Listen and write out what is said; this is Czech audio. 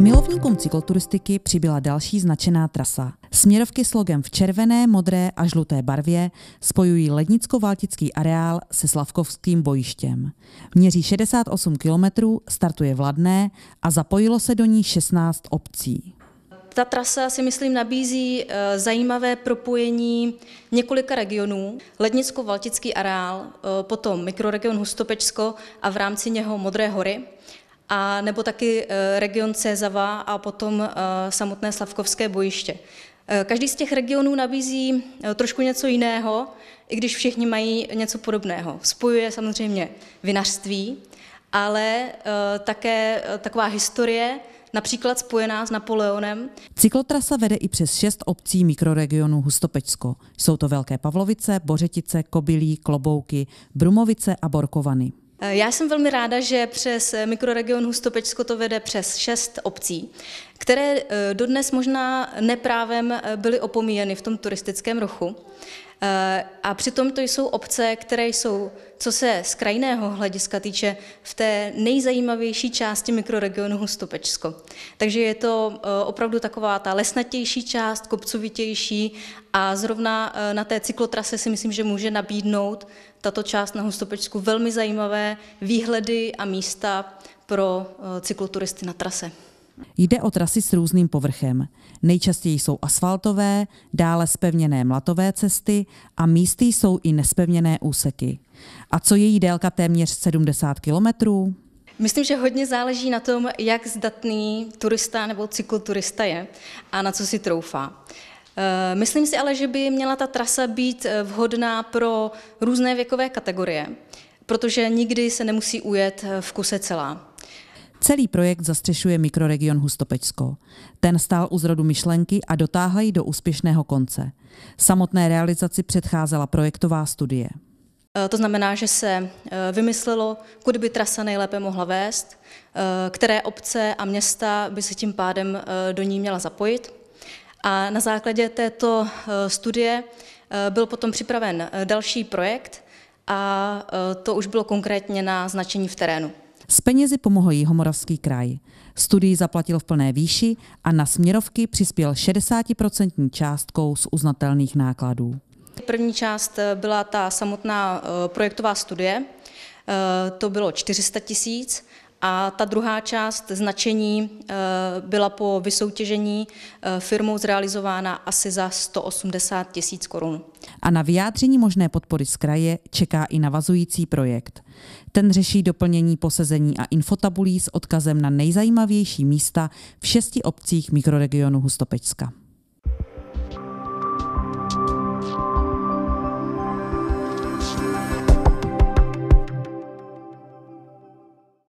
Milovníkům cykloturistiky přibyla další značená trasa. Směrovky s logem v červené, modré a žluté barvě spojují lednicko-valtický areál se Slavkovským bojištěm. Měří 68 km, startuje v Ladné a zapojilo se do ní 16 obcí. Ta trasa si myslím nabízí eh, zajímavé propojení několika regionů. Lednicko-Valtický areál, eh, potom mikroregion Hustopečsko a v rámci něho Modré hory a nebo taky eh, region Cézava a potom eh, samotné Slavkovské bojiště. Eh, každý z těch regionů nabízí trošku něco jiného, i když všichni mají něco podobného. Spojuje samozřejmě vinařství, ale také taková historie, například spojená s Napoleonem. Cyklotrasa vede i přes šest obcí mikroregionu Hustopečsko. Jsou to Velké Pavlovice, Bořetice, Kobylí, Klobouky, Brumovice a Borkovany. Já jsem velmi ráda, že přes mikroregion Hustopečsko to vede přes šest obcí které eh, dodnes možná neprávem eh, byly opomíjeny v tom turistickém ruchu. Eh, a přitom to jsou obce, které jsou, co se z krajného hlediska týče, v té nejzajímavější části mikroregionu Hustopečsko. Takže je to opravdu taková ta lesnatější část, kopcovitější a zrovna na té cyklotrase si myslím, že může nabídnout tato část na Hustopečsku velmi zajímavé výhledy a místa pro cykloturisty na trase. Jde o trasy s různým povrchem. Nejčastěji jsou asfaltové, dále spevněné mlatové cesty a místy jsou i nespevněné úseky. A co její délka téměř 70 kilometrů? Myslím, že hodně záleží na tom, jak zdatný turista nebo cykloturista je a na co si troufá. Eh, myslím si ale, že by měla ta trasa být eh, vhodná pro různé věkové kategorie, protože nikdy se nemusí ujet eh, v kuse celá. Celý projekt zastřešuje mikroregion Hustopečsko. Ten stál u zrodu myšlenky a dotáhla ji do úspěšného konce. Samotné realizaci předcházela projektová studie. E, to znamená, že se e, vymyslelo, kudy by trasa nejlépe mohla vést, e, které obce a města by se tím pádem do ní měla zapojit. A na základě této studie byl potom připraven další projekt a to už bylo konkrétně na značení v terénu. S penězi pomohl Jihomoravský kraj. Studii zaplatil v plné výši a na směrovky přispěl 60% částkou z uznatelných nákladů. První část eh, byla ta samotná eh, projektová studie, eh, to bylo 400 tisíc a ta druhá část značení eh, byla po vysoutěžení eh, firmou zrealizována asi za 180 tisíc korun. A na vyjádření možné podpory z kraje čeká i navazující projekt. Ten řeší doplnění posezení a infotabulí s odkazem na nejzajímavější místa v šesti obcích mikroregionu Hustopečska.